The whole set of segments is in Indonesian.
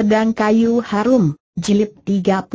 Pedang Kayu Harum, Jilid 35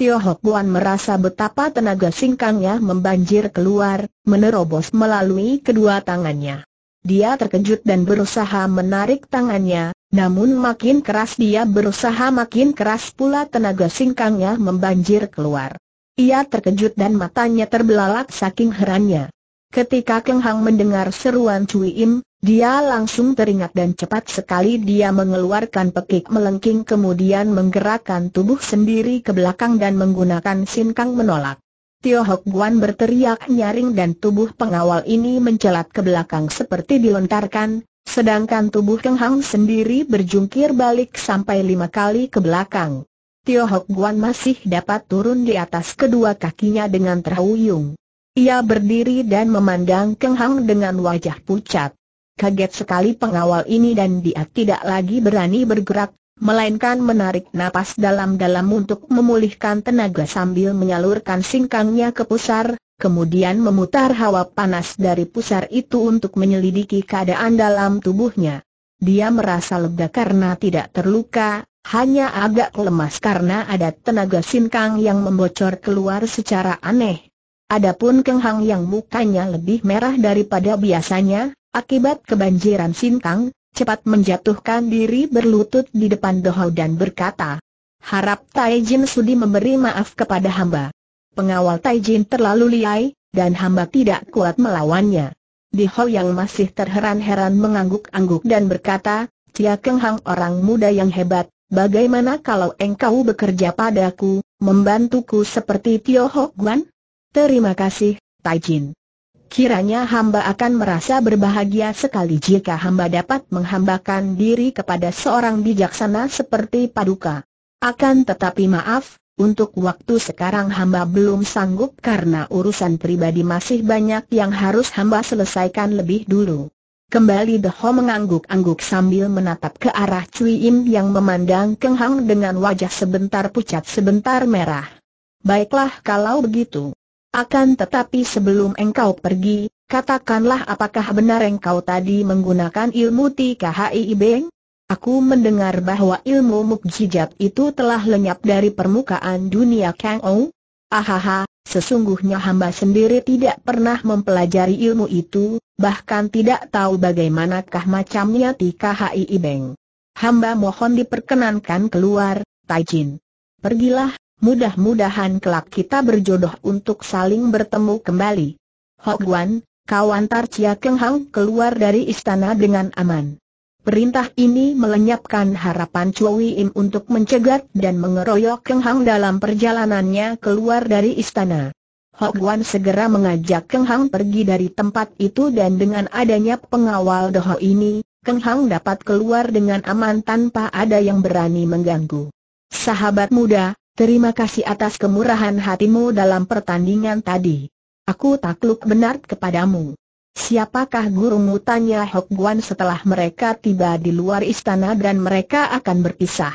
Tio Hok Guan merasa betapa tenaga singkangnya membanjir keluar, menerobos melalui kedua tangannya. Dia terkejut dan berusaha menarik tangannya, namun makin keras dia berusaha makin keras pula tenaga singkangnya membanjir keluar. Ia terkejut dan matanya terbelalak saking herannya. Ketika Keng Hang mendengar seruan Cui Im, dia langsung teringat dan cepat sekali dia mengeluarkan pekik melengking kemudian menggerakkan tubuh sendiri ke belakang dan menggunakan sinkang menolak. Tio Hok Guan berteriak nyaring dan tubuh pengawal ini mencelat ke belakang seperti dilontarkan, sedangkan tubuh Keng Hang sendiri berjungkir balik sampai lima kali ke belakang. Tio Hok Guan masih dapat turun di atas kedua kakinya dengan terhuyung. Ia berdiri dan memandang Keng Hang dengan wajah pucat. Kaget sekali pengawal ini dan dia tidak lagi berani bergerak, melainkan menarik napas dalam-dalam untuk memulihkan tenaga sambil menyalurkan singkangnya ke pusar, kemudian memutar hawa panas dari pusar itu untuk menyelidiki keadaan dalam tubuhnya. Dia merasa lega karena tidak terluka, hanya agak lemas karena ada tenaga singkang yang membocor keluar secara aneh. Adapun Keng Hang yang mukanya lebih merah daripada biasanya, akibat kebanjiran sinkang, cepat menjatuhkan diri berlutut di depan Dohau dan berkata, Harap Taijin sudi memberi maaf kepada hamba. Pengawal Taijin terlalu liai, dan hamba tidak kuat melawannya. Dohau yang masih terheran-heran mengangguk-angguk dan berkata, Cia Keng Hang orang muda yang hebat, bagaimana kalau engkau bekerja padaku, membantuku seperti Tio Ho Guan? Terima kasih, Taijin. Kiranya hamba akan merasa berbahagia sekali jika hamba dapat menghambakan diri kepada seorang bijaksana seperti Paduka. Akan tetapi maaf, untuk waktu sekarang hamba belum sanggup karena urusan pribadi masih banyak yang harus hamba selesaikan lebih dulu. Kembali Deho mengangguk-angguk sambil menatap ke arah Cui Im yang memandang Keng Hang dengan wajah sebentar pucat sebentar merah. Baiklah kalau begitu. Akan tetapi sebelum engkau pergi, katakanlah apakah benar engkau tadi menggunakan ilmu TKHI Ibeng? Aku mendengar bahwa ilmu mukjizat itu telah lenyap dari permukaan dunia Kang Ou. Ahaha, sesungguhnya hamba sendiri tidak pernah mempelajari ilmu itu, bahkan tidak tahu bagaimanakah macamnya TKHI Ibeng. Hamba mohon diperkenankan keluar, Taijin. Pergilah, Mudah-mudahan kelak kita berjodoh untuk saling bertemu kembali. Hok Guan, kau antar Chia Keng Hang keluar dari istana dengan aman. Perintah ini melenyapkan harapan Choi Im untuk mencegat dan mengeroyok Keng Hang dalam perjalanannya keluar dari istana. Hok Guan segera mengajak Keng Hang pergi dari tempat itu dan dengan adanya pengawal Doho ini, Keng Hang dapat keluar dengan aman tanpa ada yang berani mengganggu. Sahabat muda, Terima kasih atas kemurahan hatimu dalam pertandingan tadi. Aku takluk benar kepadamu. Siapakah gurumu tanya Hok Guan setelah mereka tiba di luar istana dan mereka akan berpisah.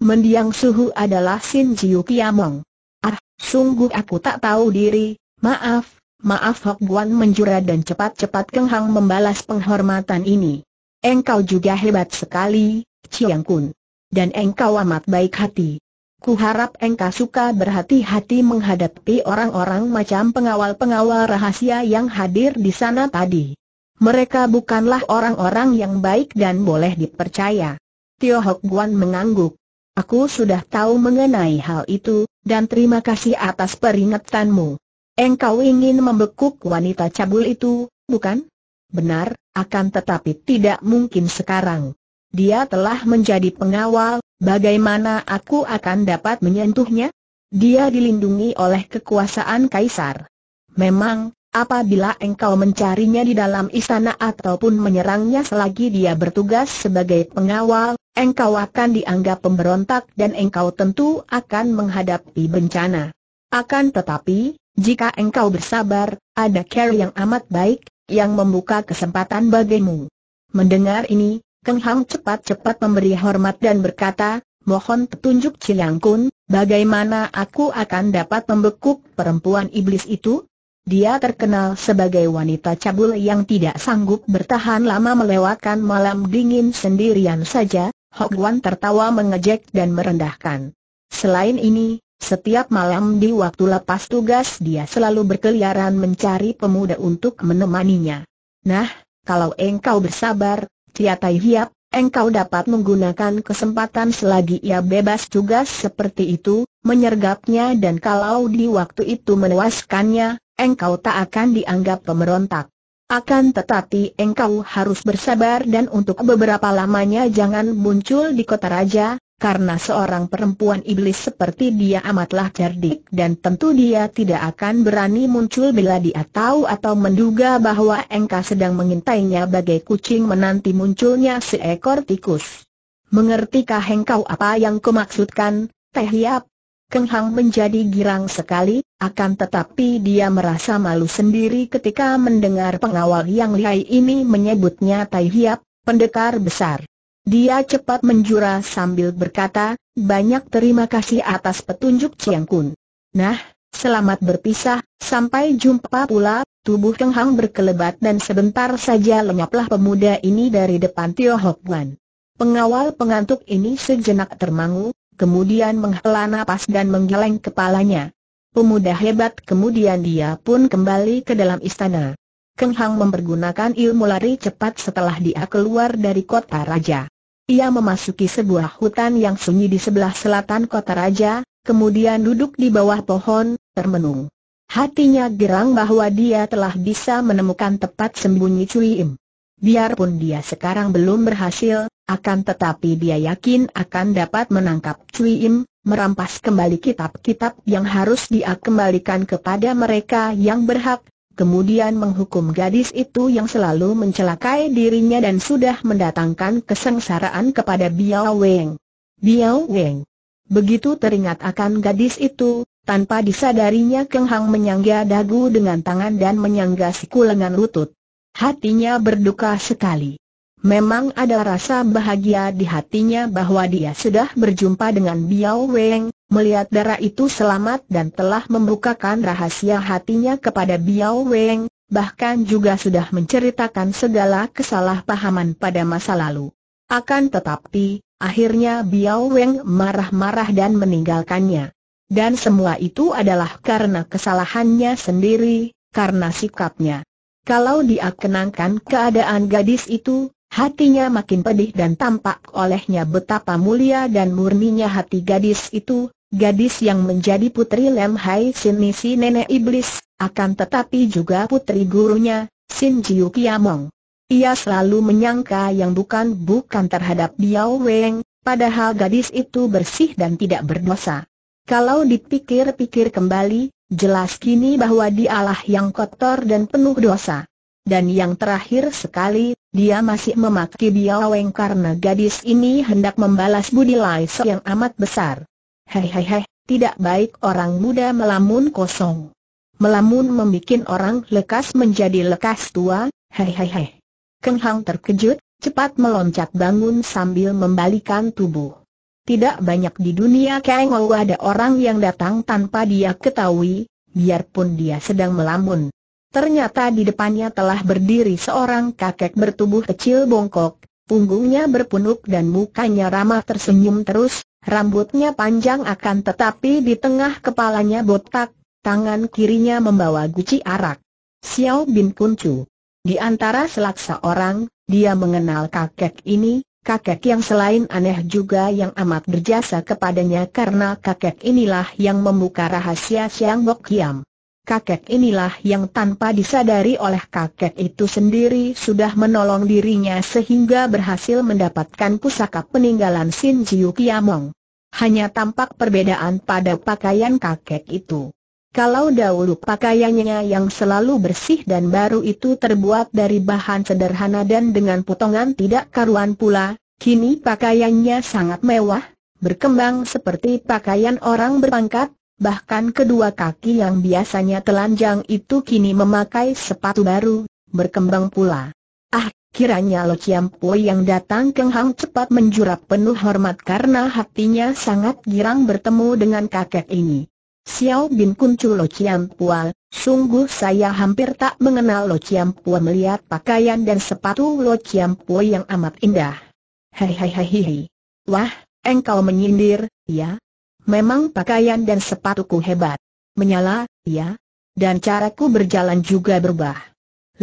Mendiang suhu adalah Sin Jiu Kiamong. Ah, sungguh aku tak tahu diri, maaf, maaf Hok Guan menjura dan cepat-cepat kenghang membalas penghormatan ini. Engkau juga hebat sekali, Chiang Kun. Dan engkau amat baik hati. Ku harap engkau suka berhati-hati menghadapi orang-orang macam pengawal-pengawal rahasia yang hadir di sana tadi. Mereka bukanlah orang-orang yang baik dan boleh dipercaya. Tio Hok Guan mengangguk. Aku sudah tahu mengenai hal itu, dan terima kasih atas peringatanmu. Engkau ingin membekuk wanita cabul itu, bukan? Benar, akan tetapi tidak mungkin sekarang. Dia telah menjadi pengawal, bagaimana aku akan dapat menyentuhnya? Dia dilindungi oleh kekuasaan kaisar. Memang, apabila engkau mencarinya di dalam istana ataupun menyerangnya selagi dia bertugas sebagai pengawal, engkau akan dianggap pemberontak dan engkau tentu akan menghadapi bencana. Akan tetapi, jika engkau bersabar, ada care yang amat baik, yang membuka kesempatan bagimu. Mendengar ini, Keng Hang cepat-cepat memberi hormat dan berkata, mohon petunjuk Ciliang Kun, bagaimana aku akan dapat membekuk perempuan iblis itu? Dia terkenal sebagai wanita cabul yang tidak sanggup bertahan lama melewatkan malam dingin sendirian saja, Hok Wan tertawa mengejek dan merendahkan. Selain ini, setiap malam di waktu lepas tugas dia selalu berkeliaran mencari pemuda untuk menemaninya. Nah, kalau engkau bersabar, Tia Tai Hiap, engkau dapat menggunakan kesempatan selagi ia bebas tugas seperti itu, menyergapnya dan kalau di waktu itu menewaskannya, engkau tak akan dianggap pemberontak. Akan tetapi engkau harus bersabar dan untuk beberapa lamanya jangan muncul di kota raja, karena seorang perempuan iblis seperti dia amatlah cerdik dan tentu dia tidak akan berani muncul bila dia tahu atau menduga bahwa Engka sedang mengintainya bagai kucing menanti munculnya seekor tikus. Mengertikah engkau apa yang kumaksudkan, Teh Hiap? Keng Hang menjadi girang sekali, akan tetapi dia merasa malu sendiri ketika mendengar pengawal yang lihai ini menyebutnya Tai Hiap, pendekar besar. Dia cepat menjura sambil berkata, banyak terima kasih atas petunjuk Chiang Kun. Nah, selamat berpisah, sampai jumpa pula, tubuh Keng Hang berkelebat dan sebentar saja lenyaplah pemuda ini dari depan Tio Hok Wan. Pengawal pengantuk ini sejenak termangu, kemudian menghela napas dan menggeleng kepalanya. Pemuda hebat kemudian dia pun kembali ke dalam istana. Keng Hang mempergunakan ilmu lari cepat setelah dia keluar dari kota raja. Ia memasuki sebuah hutan yang sunyi di sebelah selatan kota raja, kemudian duduk di bawah pohon, termenung. Hatinya gerang bahwa dia telah bisa menemukan tempat sembunyi Cui Im. Biarpun dia sekarang belum berhasil, akan tetapi dia yakin akan dapat menangkap Cui Im, merampas kembali kitab-kitab yang harus dia kembalikan kepada mereka yang berhak, kemudian menghukum gadis itu yang selalu mencelakai dirinya dan sudah mendatangkan kesengsaraan kepada Biao Weng. Biao Weng. Begitu teringat akan gadis itu, tanpa disadarinya Keng Hang menyangga dagu dengan tangan dan menyangga siku lengan lutut. Hatinya berduka sekali. Memang ada rasa bahagia di hatinya bahwa dia sudah berjumpa dengan Biao Weng, Melihat darah itu selamat dan telah membukakan rahasia hatinya kepada Biao Weng, bahkan juga sudah menceritakan segala kesalahpahaman pada masa lalu. Akan tetapi, akhirnya Biao Weng marah-marah dan meninggalkannya. Dan semua itu adalah karena kesalahannya sendiri, karena sikapnya. Kalau dia kenangkan keadaan gadis itu, Hatinya makin pedih dan tampak olehnya betapa mulia dan murninya hati gadis itu, Gadis yang menjadi putri Lem Hai Sin si nenek iblis, akan tetapi juga putri gurunya, Sin Jiu Kiamong. Ia selalu menyangka yang bukan-bukan terhadap Biao Weng, padahal gadis itu bersih dan tidak berdosa. Kalau dipikir-pikir kembali, jelas kini bahwa dialah yang kotor dan penuh dosa. Dan yang terakhir sekali, dia masih memaki Biao Weng karena gadis ini hendak membalas budi Lai yang amat besar. Hei hei hei, tidak baik orang muda melamun kosong. Melamun membuat orang lekas menjadi lekas tua, hei hei hei. Keng Hang terkejut, cepat meloncat bangun sambil membalikan tubuh. Tidak banyak di dunia Kang Ou ada orang yang datang tanpa dia ketahui, biarpun dia sedang melamun. Ternyata di depannya telah berdiri seorang kakek bertubuh kecil bongkok, punggungnya berpunuk dan mukanya ramah tersenyum terus, Rambutnya panjang akan tetapi di tengah kepalanya botak, tangan kirinya membawa guci arak. Xiao Bin Kuncu. Di antara selaksa orang, dia mengenal kakek ini, kakek yang selain aneh juga yang amat berjasa kepadanya karena kakek inilah yang membuka rahasia Xiang Bok Kiam kakek inilah yang tanpa disadari oleh kakek itu sendiri sudah menolong dirinya sehingga berhasil mendapatkan pusaka peninggalan Sin Jiu Kiamong. Hanya tampak perbedaan pada pakaian kakek itu. Kalau dahulu pakaiannya yang selalu bersih dan baru itu terbuat dari bahan sederhana dan dengan potongan tidak karuan pula, kini pakaiannya sangat mewah, berkembang seperti pakaian orang berpangkat, bahkan kedua kaki yang biasanya telanjang itu kini memakai sepatu baru, berkembang pula. Ah, kiranya Lo Chiam Pui yang datang Keng Hang cepat menjurap penuh hormat karena hatinya sangat girang bertemu dengan kakek ini. Xiao Bin Kuncu Lo Chiam Pual, sungguh saya hampir tak mengenal Lo Chiam Po melihat pakaian dan sepatu Lo Chiam Po yang amat indah. Hei hei hei hei. Wah, engkau menyindir, ya? Memang pakaian dan sepatuku hebat. Menyala, ya. Dan caraku berjalan juga berubah.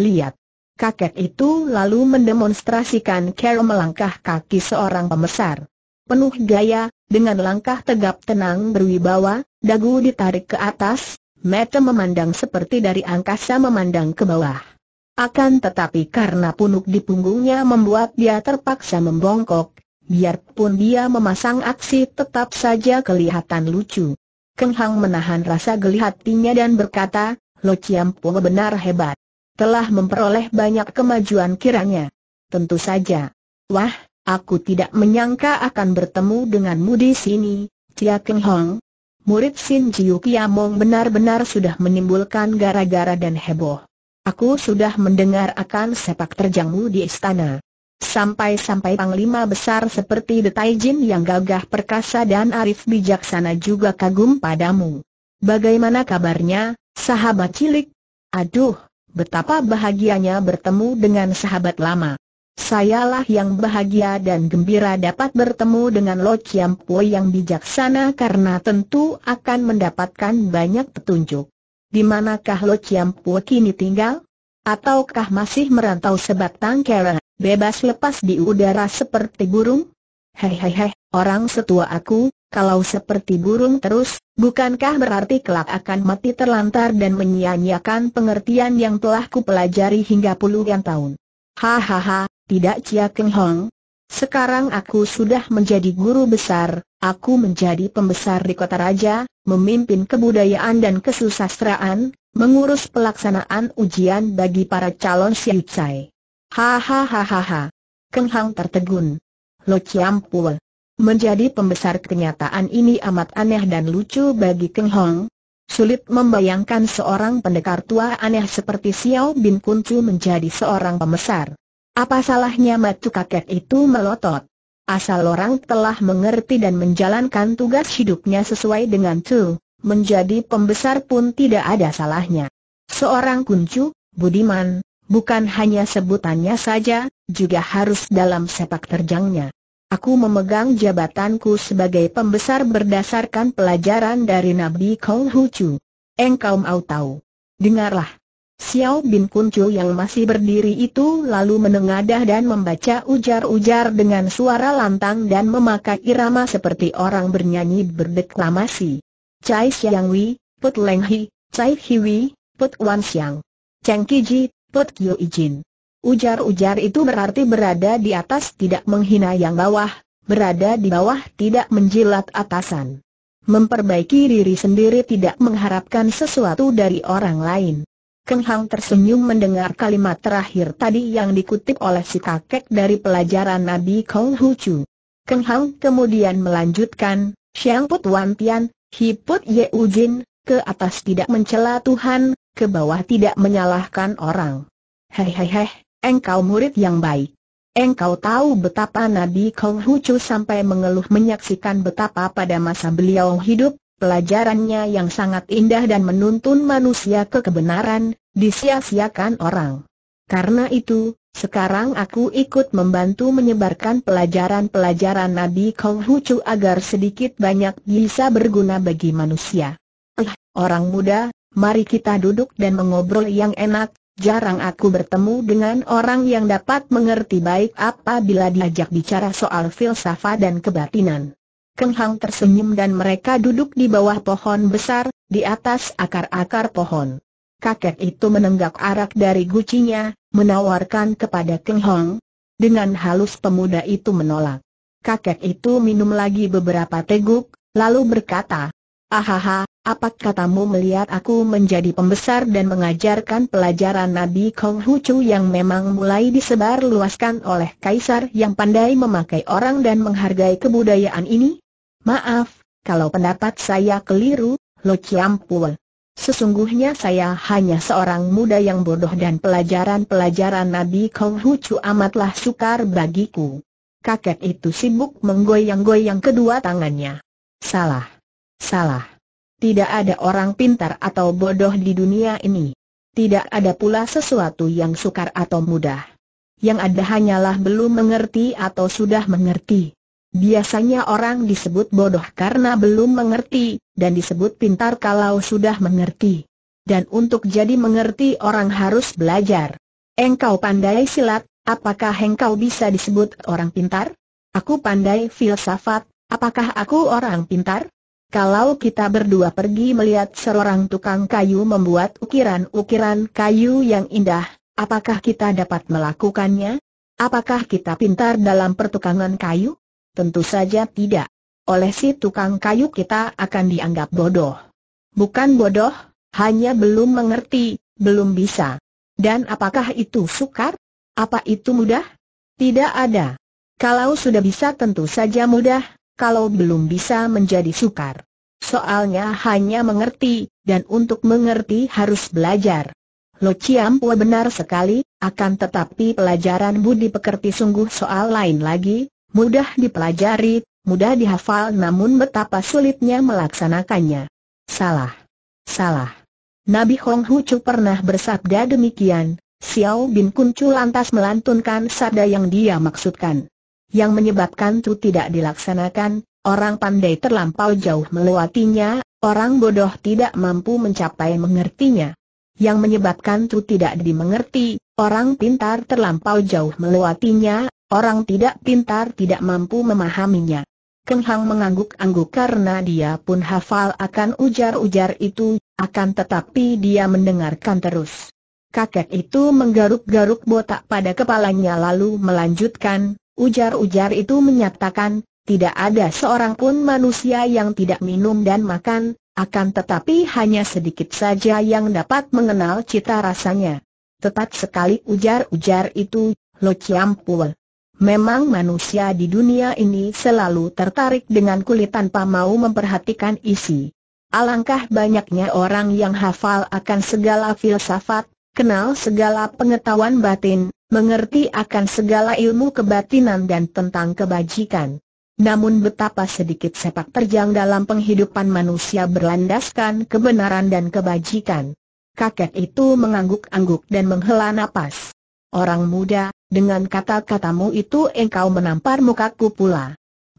Lihat. Kakek itu lalu mendemonstrasikan cara melangkah kaki seorang pemesar. Penuh gaya, dengan langkah tegap tenang berwibawa, dagu ditarik ke atas, mata memandang seperti dari angkasa memandang ke bawah. Akan tetapi karena punuk di punggungnya membuat dia terpaksa membongkok, Biarpun dia memasang aksi tetap saja kelihatan lucu. Keng Hang menahan rasa geli hatinya dan berkata, Lo Chiam Po benar hebat. Telah memperoleh banyak kemajuan kiranya. Tentu saja. Wah, aku tidak menyangka akan bertemu denganmu di sini, Cia Keng Hong. Murid Sin Jiu Kiamong benar-benar sudah menimbulkan gara-gara dan heboh. Aku sudah mendengar akan sepak terjangmu di istana. Sampai-sampai panglima besar seperti Detai Jin yang gagah perkasa dan arif bijaksana juga kagum padamu. Bagaimana kabarnya, sahabat cilik? Aduh, betapa bahagianya bertemu dengan sahabat lama. Sayalah yang bahagia dan gembira dapat bertemu dengan Lo Chiam Po yang bijaksana karena tentu akan mendapatkan banyak petunjuk. Di manakah Lo Chiam Po kini tinggal? Ataukah masih merantau sebatang kera? bebas lepas di udara seperti burung? Hehehe, orang setua aku, kalau seperti burung terus, bukankah berarti kelak akan mati terlantar dan menyia-nyiakan pengertian yang telah kupelajari hingga puluhan tahun? Hahaha, tidak Cia Keng Hong. Sekarang aku sudah menjadi guru besar, aku menjadi pembesar di kota raja, memimpin kebudayaan dan kesusastraan, mengurus pelaksanaan ujian bagi para calon siutsai. Hahaha. Keng Hang tertegun. Lo Chiam Pul. Menjadi pembesar kenyataan ini amat aneh dan lucu bagi Keng Hong. Sulit membayangkan seorang pendekar tua aneh seperti Xiao Bin Kuncu menjadi seorang pembesar. Apa salahnya matu kakek itu melotot? Asal orang telah mengerti dan menjalankan tugas hidupnya sesuai dengan Chu, menjadi pembesar pun tidak ada salahnya. Seorang kuncu, budiman, Bukan hanya sebutannya saja, juga harus dalam sepak terjangnya. Aku memegang jabatanku sebagai pembesar berdasarkan pelajaran dari Nabi Kong Hu Engkau mau tahu? Dengarlah. Xiao Bin Kun Chu yang masih berdiri itu lalu menengadah dan membaca ujar-ujar dengan suara lantang dan memakai irama seperti orang bernyanyi berdeklamasi. Cai Xiang Wei, Put Leng Hi, Cai Hui Wei, Put Wan Xiang. Cheng Ji. Put Kio Ijin. Ujar-ujar itu berarti berada di atas tidak menghina yang bawah, berada di bawah tidak menjilat atasan. Memperbaiki diri sendiri tidak mengharapkan sesuatu dari orang lain. Keng Hang tersenyum mendengar kalimat terakhir tadi yang dikutip oleh si kakek dari pelajaran Nabi Kong Hu Chu. Keng Hang kemudian melanjutkan, Siang Put Wan Tian, Hi Put Ye Ujin, ke atas tidak mencela Tuhan, ke bawah tidak menyalahkan orang. Hei hei hei, engkau murid yang baik. Engkau tahu betapa Nabi Kong Hucu sampai mengeluh menyaksikan betapa pada masa beliau hidup, pelajarannya yang sangat indah dan menuntun manusia ke kebenaran, disia orang. Karena itu, sekarang aku ikut membantu menyebarkan pelajaran-pelajaran Nabi Kong Hucu agar sedikit banyak bisa berguna bagi manusia. Eh, orang muda, mari kita duduk dan mengobrol yang enak, jarang aku bertemu dengan orang yang dapat mengerti baik apabila diajak bicara soal filsafat dan kebatinan. Keng Hang tersenyum dan mereka duduk di bawah pohon besar, di atas akar-akar pohon. Kakek itu menenggak arak dari gucinya, menawarkan kepada Keng Hong. Dengan halus pemuda itu menolak. Kakek itu minum lagi beberapa teguk, lalu berkata, Ahaha, apa katamu melihat aku menjadi pembesar dan mengajarkan pelajaran Nabi Kong Chu yang memang mulai disebar luaskan oleh kaisar yang pandai memakai orang dan menghargai kebudayaan ini? Maaf, kalau pendapat saya keliru, Lo Chiam Sesungguhnya saya hanya seorang muda yang bodoh dan pelajaran-pelajaran Nabi Kong Chu amatlah sukar bagiku. Kakek itu sibuk menggoyang-goyang kedua tangannya. Salah. Salah. Tidak ada orang pintar atau bodoh di dunia ini. Tidak ada pula sesuatu yang sukar atau mudah. Yang ada hanyalah belum mengerti atau sudah mengerti. Biasanya orang disebut bodoh karena belum mengerti, dan disebut pintar kalau sudah mengerti. Dan untuk jadi mengerti orang harus belajar. Engkau pandai silat, apakah engkau bisa disebut orang pintar? Aku pandai filsafat, apakah aku orang pintar? Kalau kita berdua pergi melihat seorang tukang kayu membuat ukiran-ukiran kayu yang indah, apakah kita dapat melakukannya? Apakah kita pintar dalam pertukangan kayu? Tentu saja tidak. Oleh si tukang kayu kita akan dianggap bodoh. Bukan bodoh, hanya belum mengerti, belum bisa. Dan apakah itu sukar? Apa itu mudah? Tidak ada. Kalau sudah bisa tentu saja mudah, kalau belum bisa menjadi sukar. Soalnya hanya mengerti, dan untuk mengerti harus belajar. Lo Ciampua benar sekali, akan tetapi pelajaran budi pekerti sungguh soal lain lagi, mudah dipelajari, mudah dihafal namun betapa sulitnya melaksanakannya. Salah. Salah. Nabi Hong Hucu pernah bersabda demikian, Xiao Bin Kuncu lantas melantunkan sabda yang dia maksudkan yang menyebabkan itu tidak dilaksanakan, orang pandai terlampau jauh melewatinya, orang bodoh tidak mampu mencapai mengertinya. Yang menyebabkan itu tidak dimengerti, orang pintar terlampau jauh melewatinya, orang tidak pintar tidak mampu memahaminya. Keng Hang mengangguk-angguk karena dia pun hafal akan ujar-ujar itu, akan tetapi dia mendengarkan terus. Kakek itu menggaruk-garuk botak pada kepalanya lalu melanjutkan, Ujar-ujar itu menyatakan, tidak ada seorang pun manusia yang tidak minum dan makan, akan tetapi hanya sedikit saja yang dapat mengenal cita rasanya. Tepat sekali ujar-ujar itu, Lo Chiampul. Memang manusia di dunia ini selalu tertarik dengan kulit tanpa mau memperhatikan isi. Alangkah banyaknya orang yang hafal akan segala filsafat, kenal segala pengetahuan batin, mengerti akan segala ilmu kebatinan dan tentang kebajikan. Namun betapa sedikit sepak terjang dalam penghidupan manusia berlandaskan kebenaran dan kebajikan. Kakek itu mengangguk-angguk dan menghela nafas. Orang muda, dengan kata-katamu itu engkau menampar mukaku pula.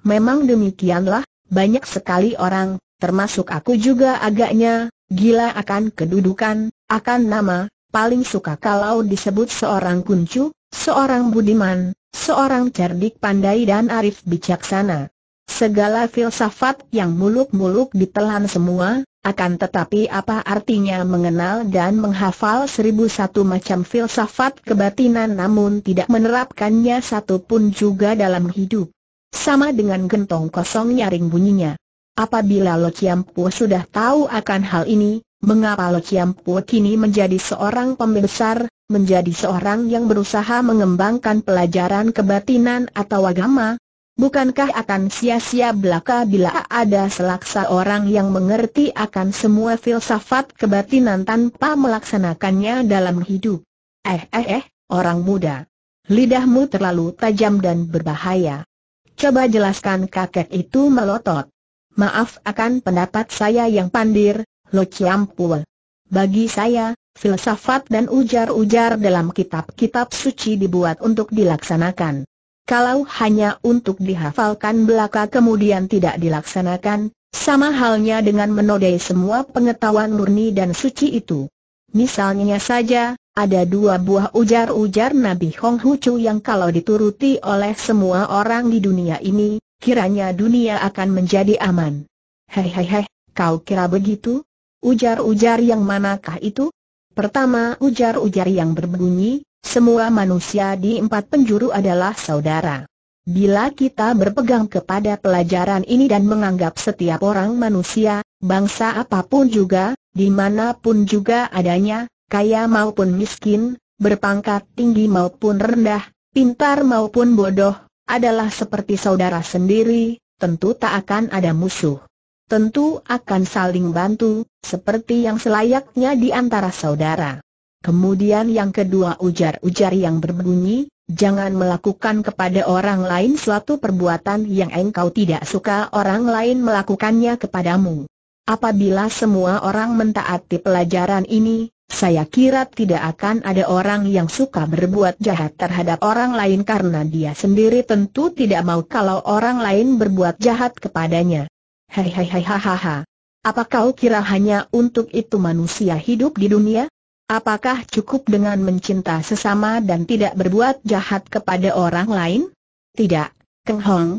Memang demikianlah, banyak sekali orang, termasuk aku juga agaknya, gila akan kedudukan, akan nama, paling suka kalau disebut seorang kuncu, seorang budiman, seorang cerdik pandai dan arif bijaksana. Segala filsafat yang muluk-muluk ditelan semua, akan tetapi apa artinya mengenal dan menghafal seribu satu macam filsafat kebatinan namun tidak menerapkannya satu pun juga dalam hidup? Sama dengan gentong kosong nyaring bunyinya. Apabila Lo Chiam sudah tahu akan hal ini, Mengapa Lo Chiam Po kini menjadi seorang pembesar, menjadi seorang yang berusaha mengembangkan pelajaran kebatinan atau agama? Bukankah akan sia-sia belaka bila ada selaksa orang yang mengerti akan semua filsafat kebatinan tanpa melaksanakannya dalam hidup? Eh eh eh, orang muda. Lidahmu terlalu tajam dan berbahaya. Coba jelaskan kakek itu melotot. Maaf akan pendapat saya yang pandir, Lo Chiam Pua. Bagi saya, filsafat dan ujar-ujar dalam kitab-kitab suci dibuat untuk dilaksanakan. Kalau hanya untuk dihafalkan belaka kemudian tidak dilaksanakan, sama halnya dengan menodai semua pengetahuan murni dan suci itu. Misalnya saja, ada dua buah ujar-ujar Nabi Hong Hucu yang kalau dituruti oleh semua orang di dunia ini, kiranya dunia akan menjadi aman. Hei hei hei, kau kira begitu? Ujar-ujar yang manakah itu? Pertama ujar-ujar yang berbunyi, semua manusia di empat penjuru adalah saudara. Bila kita berpegang kepada pelajaran ini dan menganggap setiap orang manusia, bangsa apapun juga, dimanapun juga adanya, kaya maupun miskin, berpangkat tinggi maupun rendah, pintar maupun bodoh, adalah seperti saudara sendiri, tentu tak akan ada musuh tentu akan saling bantu, seperti yang selayaknya di antara saudara. Kemudian yang kedua ujar-ujar yang berbunyi, jangan melakukan kepada orang lain suatu perbuatan yang engkau tidak suka orang lain melakukannya kepadamu. Apabila semua orang mentaati pelajaran ini, saya kira tidak akan ada orang yang suka berbuat jahat terhadap orang lain karena dia sendiri tentu tidak mau kalau orang lain berbuat jahat kepadanya. Hei hei hei hahaha. Apa kau kira hanya untuk itu manusia hidup di dunia? Apakah cukup dengan mencinta sesama dan tidak berbuat jahat kepada orang lain? Tidak, Keng Hong.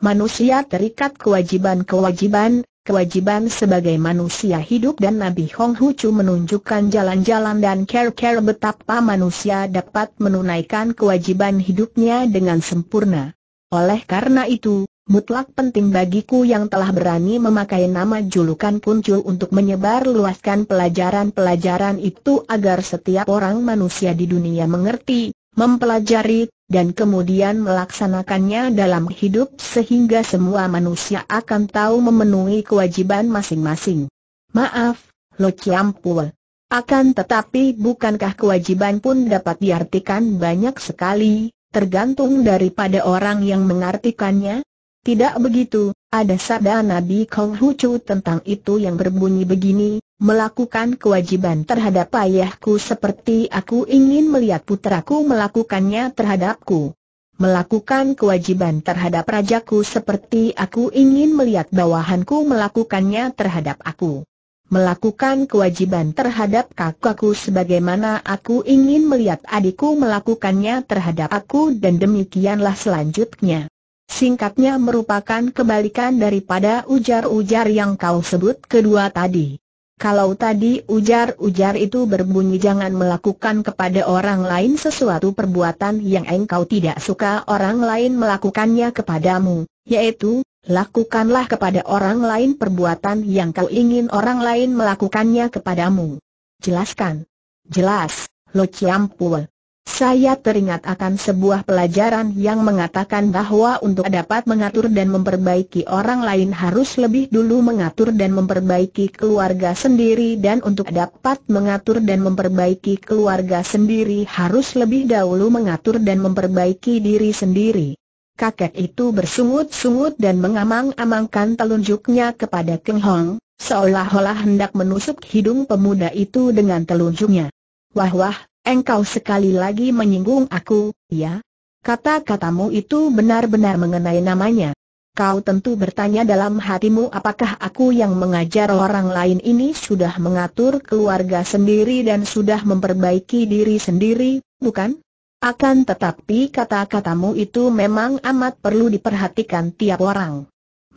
Manusia terikat kewajiban-kewajiban, kewajiban sebagai manusia hidup dan Nabi Hong Hucu menunjukkan jalan-jalan dan care-care betapa manusia dapat menunaikan kewajiban hidupnya dengan sempurna. Oleh karena itu, mutlak penting bagiku yang telah berani memakai nama julukan Puncul untuk menyebar luaskan pelajaran-pelajaran itu agar setiap orang manusia di dunia mengerti, mempelajari, dan kemudian melaksanakannya dalam hidup sehingga semua manusia akan tahu memenuhi kewajiban masing-masing. Maaf, Lo Chiampul. Akan tetapi bukankah kewajiban pun dapat diartikan banyak sekali, tergantung daripada orang yang mengartikannya? Tidak begitu, ada sabda Nabi Kong Chu tentang itu yang berbunyi begini, melakukan kewajiban terhadap ayahku seperti aku ingin melihat putraku melakukannya terhadapku. Melakukan kewajiban terhadap rajaku seperti aku ingin melihat bawahanku melakukannya terhadap aku. Melakukan kewajiban terhadap kakakku sebagaimana aku ingin melihat adikku melakukannya terhadap aku dan demikianlah selanjutnya singkatnya merupakan kebalikan daripada ujar-ujar yang kau sebut kedua tadi. Kalau tadi ujar-ujar itu berbunyi jangan melakukan kepada orang lain sesuatu perbuatan yang engkau tidak suka orang lain melakukannya kepadamu, yaitu, lakukanlah kepada orang lain perbuatan yang kau ingin orang lain melakukannya kepadamu. Jelaskan. Jelas, Lo ciampul. Saya teringat akan sebuah pelajaran yang mengatakan bahwa untuk dapat mengatur dan memperbaiki orang lain harus lebih dulu mengatur dan memperbaiki keluarga sendiri dan untuk dapat mengatur dan memperbaiki keluarga sendiri harus lebih dahulu mengatur dan memperbaiki diri sendiri. Kakek itu bersungut-sungut dan mengamang-amangkan telunjuknya kepada Keng Hong, seolah-olah hendak menusuk hidung pemuda itu dengan telunjuknya. Wah-wah, engkau sekali lagi menyinggung aku, ya? Kata-katamu itu benar-benar mengenai namanya. Kau tentu bertanya dalam hatimu apakah aku yang mengajar orang lain ini sudah mengatur keluarga sendiri dan sudah memperbaiki diri sendiri, bukan? Akan tetapi kata-katamu itu memang amat perlu diperhatikan tiap orang.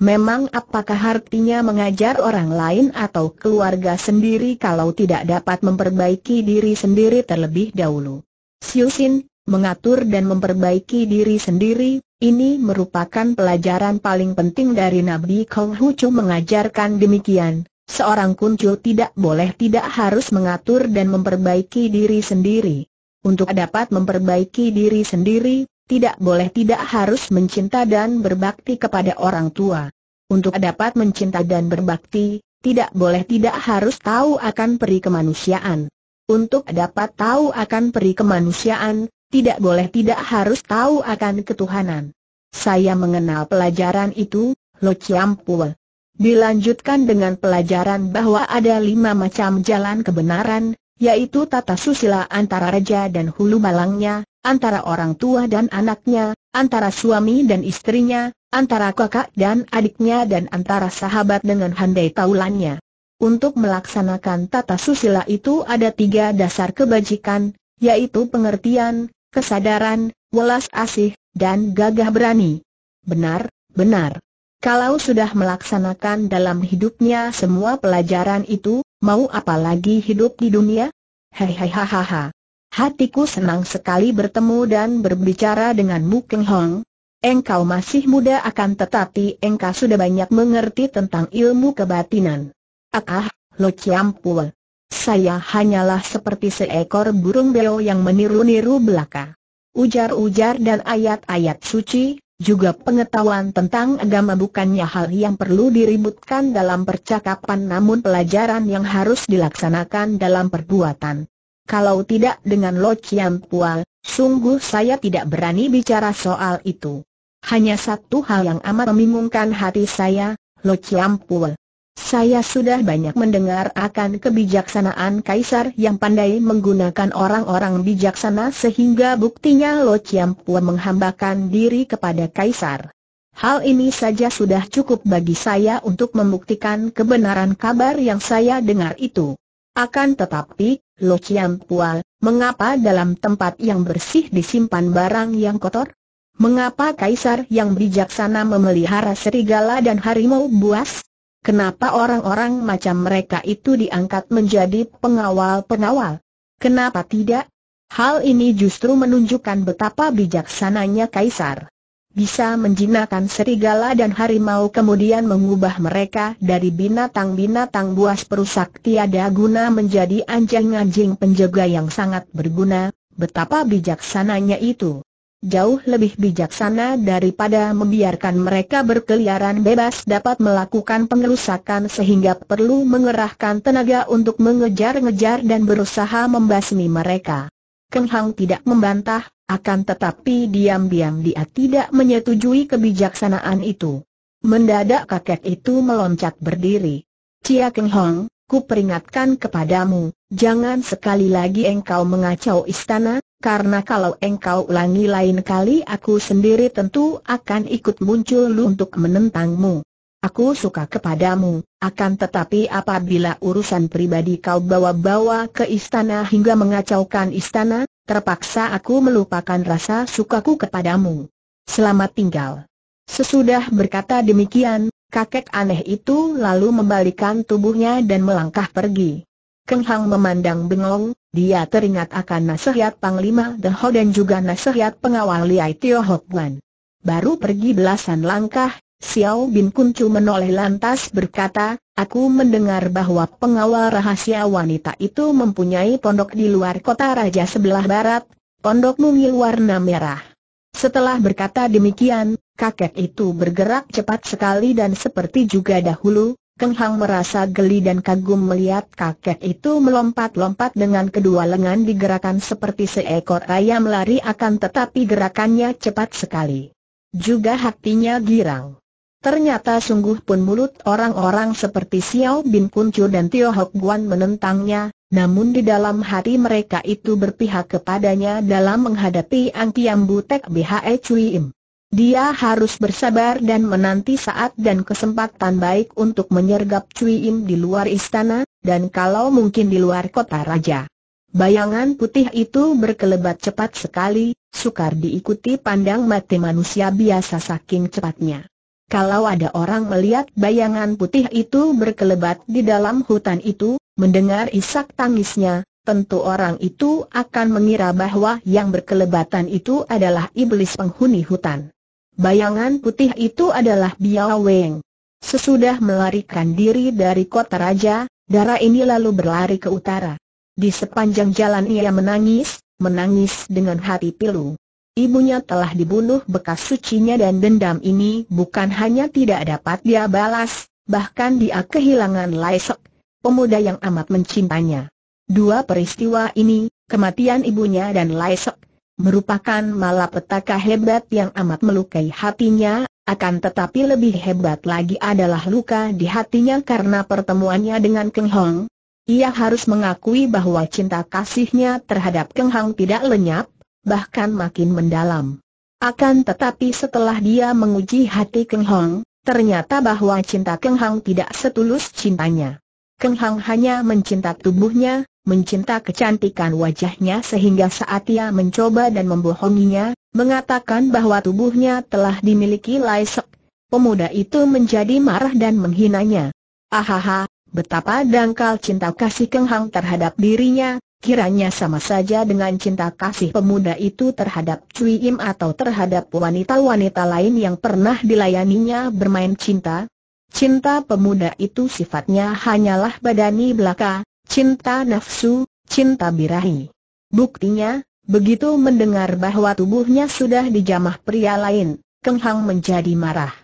Memang apakah artinya mengajar orang lain atau keluarga sendiri kalau tidak dapat memperbaiki diri sendiri terlebih dahulu? Siusin, mengatur dan memperbaiki diri sendiri, ini merupakan pelajaran paling penting dari Nabi Kong mengajarkan demikian. Seorang kuncu tidak boleh tidak harus mengatur dan memperbaiki diri sendiri. Untuk dapat memperbaiki diri sendiri, tidak boleh tidak harus mencinta dan berbakti kepada orang tua. Untuk dapat mencinta dan berbakti, tidak boleh tidak harus tahu akan peri kemanusiaan. Untuk dapat tahu akan peri kemanusiaan, tidak boleh tidak harus tahu akan ketuhanan. Saya mengenal pelajaran itu, Lo Chiam Dilanjutkan dengan pelajaran bahwa ada lima macam jalan kebenaran, yaitu tata susila antara raja dan hulu malangnya, antara orang tua dan anaknya, antara suami dan istrinya, antara kakak dan adiknya dan antara sahabat dengan handai taulannya. Untuk melaksanakan tata susila itu ada tiga dasar kebajikan, yaitu pengertian, kesadaran, welas asih, dan gagah berani. Benar, benar. Kalau sudah melaksanakan dalam hidupnya semua pelajaran itu, mau apa lagi hidup di dunia? Hahaha. Hatiku senang sekali bertemu dan berbicara Mu Keng Hong. Engkau masih muda akan tetapi engkau sudah banyak mengerti tentang ilmu kebatinan. Akah, Lo ciampul. Saya hanyalah seperti seekor burung beo yang meniru-niru belaka. Ujar-ujar dan ayat-ayat suci, juga pengetahuan tentang agama bukannya hal yang perlu diributkan dalam percakapan namun pelajaran yang harus dilaksanakan dalam perbuatan. Kalau tidak dengan Lo Chiam Pua, sungguh saya tidak berani bicara soal itu. Hanya satu hal yang amat membingungkan hati saya, Lo Chiam Pua. Saya sudah banyak mendengar akan kebijaksanaan kaisar yang pandai menggunakan orang-orang bijaksana sehingga buktinya Lo Chiam Pua menghambakan diri kepada kaisar. Hal ini saja sudah cukup bagi saya untuk membuktikan kebenaran kabar yang saya dengar itu. Akan tetapi, Lo Chiam Pua, mengapa dalam tempat yang bersih disimpan barang yang kotor? Mengapa kaisar yang bijaksana memelihara serigala dan harimau buas? Kenapa orang-orang macam mereka itu diangkat menjadi pengawal-pengawal? Kenapa tidak? Hal ini justru menunjukkan betapa bijaksananya Kaisar. Bisa menjinakkan serigala dan harimau kemudian mengubah mereka dari binatang-binatang buas perusak tiada guna menjadi anjing-anjing penjaga yang sangat berguna, betapa bijaksananya itu jauh lebih bijaksana daripada membiarkan mereka berkeliaran bebas dapat melakukan pengerusakan sehingga perlu mengerahkan tenaga untuk mengejar-ngejar dan berusaha membasmi mereka. Keng Hang tidak membantah, akan tetapi diam-diam dia tidak menyetujui kebijaksanaan itu. Mendadak kakek itu meloncat berdiri. Cia Keng Hong, ku peringatkan kepadamu, jangan sekali lagi engkau mengacau istana, karena kalau engkau ulangi lain kali aku sendiri tentu akan ikut muncul untuk menentangmu. Aku suka kepadamu, akan tetapi apabila urusan pribadi kau bawa-bawa ke istana hingga mengacaukan istana, terpaksa aku melupakan rasa sukaku kepadamu. Selamat tinggal. Sesudah berkata demikian, kakek aneh itu lalu membalikan tubuhnya dan melangkah pergi. Keng Hang memandang bengong, dia teringat akan nasihat Panglima The dan juga nasihat pengawal Liai Tio Hok Wan. Baru pergi belasan langkah, Xiao Bin Kuncu menoleh lantas berkata, aku mendengar bahwa pengawal rahasia wanita itu mempunyai pondok di luar kota raja sebelah barat, pondok mungil warna merah. Setelah berkata demikian, kakek itu bergerak cepat sekali dan seperti juga dahulu, Keng Hang merasa geli dan kagum melihat kakek itu melompat-lompat dengan kedua lengan digerakkan seperti seekor ayam lari akan tetapi gerakannya cepat sekali. Juga hatinya girang. Ternyata sungguh pun mulut orang-orang seperti Xiao Bin Kuncu dan Tio Hok Guan menentangnya, namun di dalam hati mereka itu berpihak kepadanya dalam menghadapi Ang Kiam Butek BHE Cui Im. Dia harus bersabar dan menanti saat dan kesempatan baik untuk menyergap Cui Im di luar istana, dan kalau mungkin di luar kota raja. Bayangan putih itu berkelebat cepat sekali, sukar diikuti pandang mati manusia biasa saking cepatnya. Kalau ada orang melihat bayangan putih itu berkelebat di dalam hutan itu, mendengar isak tangisnya, Tentu orang itu akan mengira bahwa yang berkelebatan itu adalah iblis penghuni hutan. Bayangan putih itu adalah Biao Weng. Sesudah melarikan diri dari kota raja, darah ini lalu berlari ke utara. Di sepanjang jalan ia menangis, menangis dengan hati pilu. Ibunya telah dibunuh bekas sucinya dan dendam ini bukan hanya tidak dapat dia balas, bahkan dia kehilangan Laisek, pemuda yang amat mencintanya. Dua peristiwa ini, kematian ibunya dan Laisek, merupakan malapetaka hebat yang amat melukai hatinya, akan tetapi lebih hebat lagi adalah luka di hatinya karena pertemuannya dengan Keng Hong. Ia harus mengakui bahwa cinta kasihnya terhadap Keng Hong tidak lenyap, bahkan makin mendalam. Akan tetapi setelah dia menguji hati Keng Hong, ternyata bahwa cinta Keng Hong tidak setulus cintanya. Keng Hong hanya mencinta tubuhnya, mencinta kecantikan wajahnya sehingga saat ia mencoba dan membohonginya, mengatakan bahwa tubuhnya telah dimiliki Laisek, pemuda itu menjadi marah dan menghinanya. Ahaha, betapa dangkal cinta kasih Keng Hang terhadap dirinya, kiranya sama saja dengan cinta kasih pemuda itu terhadap Cui Im atau terhadap wanita-wanita lain yang pernah dilayaninya bermain cinta. Cinta pemuda itu sifatnya hanyalah badani belaka, Cinta nafsu, cinta birahi. Buktinya, begitu mendengar bahwa tubuhnya sudah dijamah pria lain, Keng Hang menjadi marah.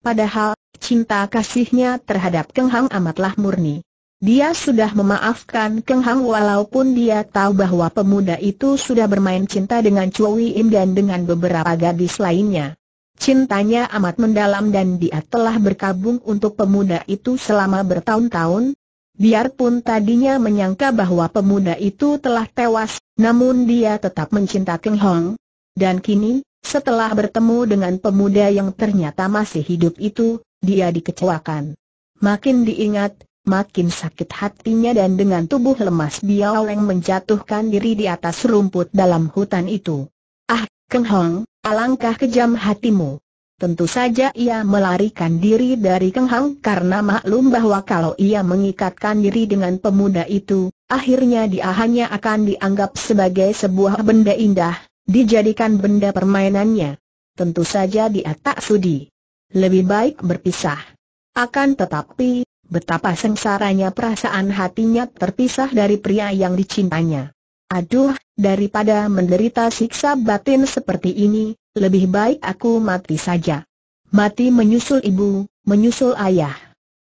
Padahal, cinta kasihnya terhadap Keng Hang amatlah murni. Dia sudah memaafkan Keng Hang walaupun dia tahu bahwa pemuda itu sudah bermain cinta dengan Cui Im dan dengan beberapa gadis lainnya. Cintanya amat mendalam dan dia telah berkabung untuk pemuda itu selama bertahun-tahun, Biarpun tadinya menyangka bahwa pemuda itu telah tewas, namun dia tetap mencinta Keng Hong. Dan kini, setelah bertemu dengan pemuda yang ternyata masih hidup itu, dia dikecewakan. Makin diingat, makin sakit hatinya dan dengan tubuh lemas Biao Leng menjatuhkan diri di atas rumput dalam hutan itu. Ah, Keng Hong, alangkah kejam hatimu. Tentu saja ia melarikan diri dari Keng Hang karena maklum bahwa kalau ia mengikatkan diri dengan pemuda itu, akhirnya dia hanya akan dianggap sebagai sebuah benda indah, dijadikan benda permainannya. Tentu saja dia tak sudi. Lebih baik berpisah. Akan tetapi, betapa sengsaranya perasaan hatinya terpisah dari pria yang dicintanya. Aduh, daripada menderita siksa batin seperti ini, lebih baik aku mati saja. Mati menyusul ibu, menyusul ayah.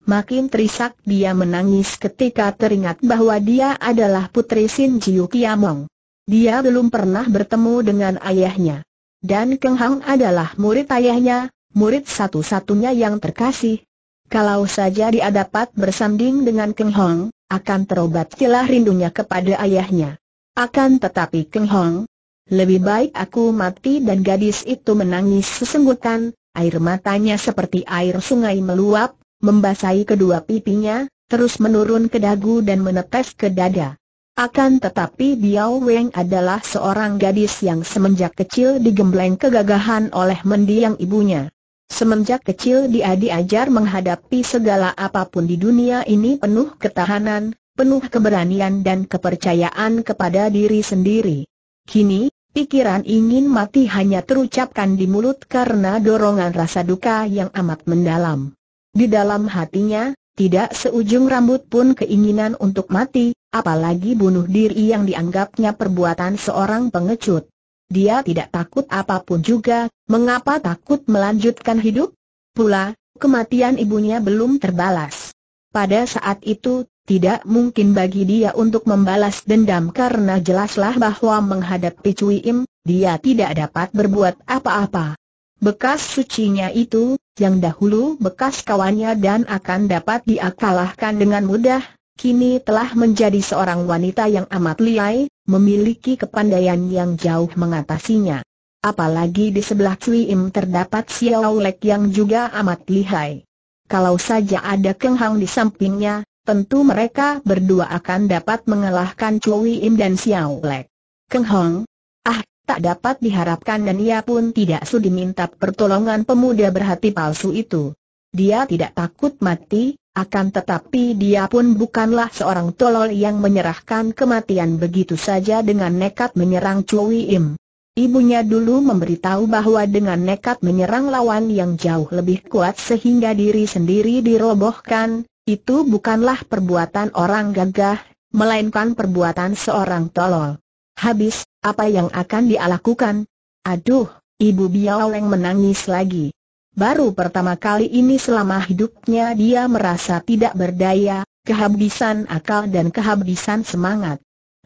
Makin terisak dia menangis ketika teringat bahwa dia adalah putri Sin Jiu Kiamong. Dia belum pernah bertemu dengan ayahnya. Dan Keng Hang adalah murid ayahnya, murid satu-satunya yang terkasih. Kalau saja dia dapat bersanding dengan Keng Hong, akan terobat terobatilah rindunya kepada ayahnya. Akan tetapi Keng Hong, lebih baik aku mati dan gadis itu menangis sesenggutan, air matanya seperti air sungai meluap, membasahi kedua pipinya, terus menurun ke dagu dan menetes ke dada. Akan tetapi Biao Weng adalah seorang gadis yang semenjak kecil digembleng kegagahan oleh mendiang ibunya. Semenjak kecil dia diajar menghadapi segala apapun di dunia ini penuh ketahanan, penuh keberanian dan kepercayaan kepada diri sendiri. Kini, pikiran ingin mati hanya terucapkan di mulut karena dorongan rasa duka yang amat mendalam. Di dalam hatinya, tidak seujung rambut pun keinginan untuk mati, apalagi bunuh diri yang dianggapnya perbuatan seorang pengecut. Dia tidak takut apapun juga, mengapa takut melanjutkan hidup? Pula, kematian ibunya belum terbalas. Pada saat itu, tidak mungkin bagi dia untuk membalas dendam karena jelaslah bahwa menghadapi Cui Im, dia tidak dapat berbuat apa-apa. Bekas sucinya itu, yang dahulu bekas kawannya dan akan dapat diakalahkan dengan mudah, kini telah menjadi seorang wanita yang amat liai, memiliki kepandaian yang jauh mengatasinya. Apalagi di sebelah Cui Im terdapat Xiao Lek yang juga amat lihai. Kalau saja ada Keng Hang di sampingnya, tentu mereka berdua akan dapat mengalahkan Chui Im dan Xiao Lek. Keng Hong, ah, tak dapat diharapkan dan ia pun tidak sudi minta pertolongan pemuda berhati palsu itu. Dia tidak takut mati, akan tetapi dia pun bukanlah seorang tolol yang menyerahkan kematian begitu saja dengan nekat menyerang Chui Im. Ibunya dulu memberitahu bahwa dengan nekat menyerang lawan yang jauh lebih kuat sehingga diri sendiri dirobohkan, itu bukanlah perbuatan orang gagah, melainkan perbuatan seorang tolol. Habis, apa yang akan dia lakukan? Aduh, Ibu leng menangis lagi. Baru pertama kali ini selama hidupnya dia merasa tidak berdaya, kehabisan akal dan kehabisan semangat.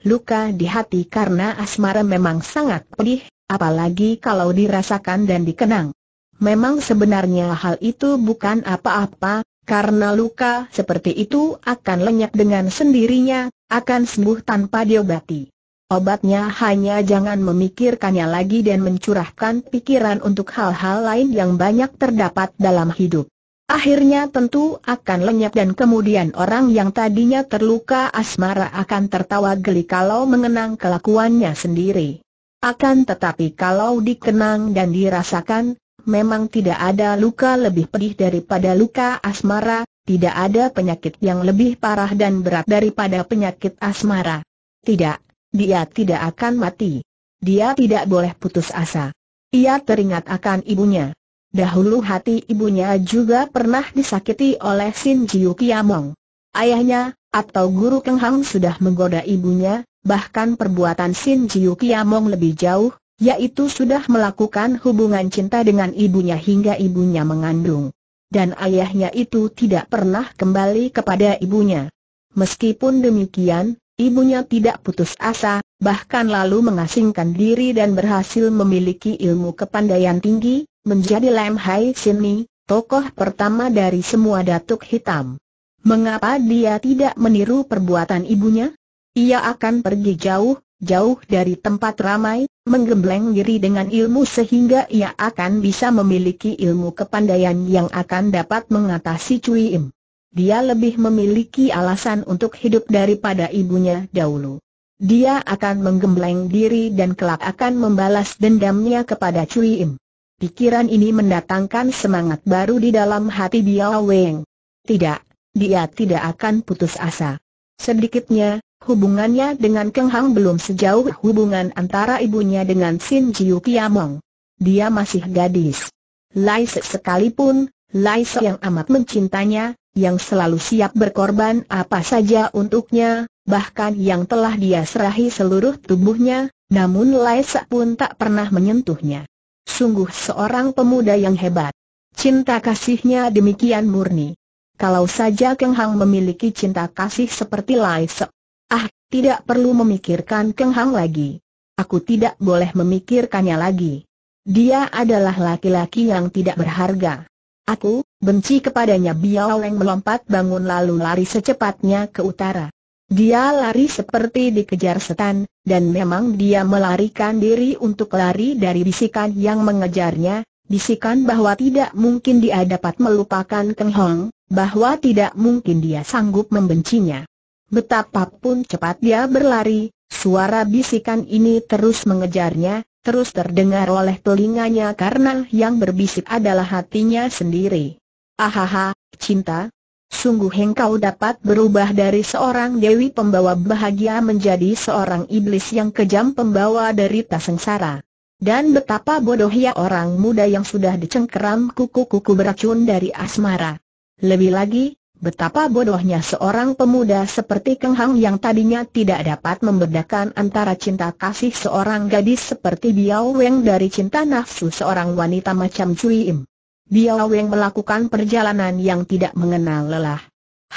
Luka di hati karena asmara memang sangat pedih, apalagi kalau dirasakan dan dikenang. Memang sebenarnya hal itu bukan apa-apa, karena luka seperti itu akan lenyap dengan sendirinya, akan sembuh tanpa diobati. Obatnya hanya jangan memikirkannya lagi dan mencurahkan pikiran untuk hal-hal lain yang banyak terdapat dalam hidup. Akhirnya tentu akan lenyap dan kemudian orang yang tadinya terluka asmara akan tertawa geli kalau mengenang kelakuannya sendiri. Akan tetapi kalau dikenang dan dirasakan, memang tidak ada luka lebih pedih daripada luka asmara, tidak ada penyakit yang lebih parah dan berat daripada penyakit asmara. Tidak, dia tidak akan mati. Dia tidak boleh putus asa. Ia teringat akan ibunya. Dahulu hati ibunya juga pernah disakiti oleh Sin Jiu Kiamong. Ayahnya, atau Guru Kenghang sudah menggoda ibunya, bahkan perbuatan Sin Jiu Kiamong lebih jauh, yaitu sudah melakukan hubungan cinta dengan ibunya hingga ibunya mengandung. Dan ayahnya itu tidak pernah kembali kepada ibunya. Meskipun demikian, ibunya tidak putus asa, bahkan lalu mengasingkan diri dan berhasil memiliki ilmu kepandaian tinggi, menjadi Lam Hai Sini, tokoh pertama dari semua datuk hitam. Mengapa dia tidak meniru perbuatan ibunya? Ia akan pergi jauh, jauh dari tempat ramai, menggembleng diri dengan ilmu sehingga ia akan bisa memiliki ilmu kepandaian yang akan dapat mengatasi Cui Im. Dia lebih memiliki alasan untuk hidup daripada ibunya dahulu. Dia akan menggembleng diri dan kelak akan membalas dendamnya kepada Cui Im. Pikiran ini mendatangkan semangat baru di dalam hati Biao Weng. Tidak, dia tidak akan putus asa. Sedikitnya, hubungannya dengan Keng Hang belum sejauh hubungan antara ibunya dengan Sin Jiu Kiamong. Dia masih gadis. Lai Se sekalipun, Lai Se yang amat mencintanya, yang selalu siap berkorban apa saja untuknya, bahkan yang telah dia serahi seluruh tubuhnya, namun Lai Se pun tak pernah menyentuhnya. Sungguh seorang pemuda yang hebat. Cinta kasihnya demikian murni. Kalau saja Keng Hang memiliki cinta kasih seperti Lai Se, Ah, tidak perlu memikirkan Keng Hang lagi. Aku tidak boleh memikirkannya lagi. Dia adalah laki-laki yang tidak berharga. Aku, benci kepadanya Biao Leng melompat bangun lalu lari secepatnya ke utara. Dia lari seperti dikejar setan, dan memang dia melarikan diri untuk lari dari bisikan yang mengejarnya, bisikan bahwa tidak mungkin dia dapat melupakan Keng Hong, bahwa tidak mungkin dia sanggup membencinya. Betapapun cepat dia berlari, suara bisikan ini terus mengejarnya, terus terdengar oleh telinganya karena yang berbisik adalah hatinya sendiri. Ahaha, cinta, Sungguh engkau dapat berubah dari seorang dewi pembawa bahagia menjadi seorang iblis yang kejam pembawa derita sengsara. Dan betapa bodohnya orang muda yang sudah dicengkeram kuku-kuku beracun dari asmara. Lebih lagi, Betapa bodohnya seorang pemuda seperti Keng Hang yang tadinya tidak dapat membedakan antara cinta kasih seorang gadis seperti Biao Weng dari cinta nafsu seorang wanita macam Cui Im. Biao Weng melakukan perjalanan yang tidak mengenal lelah.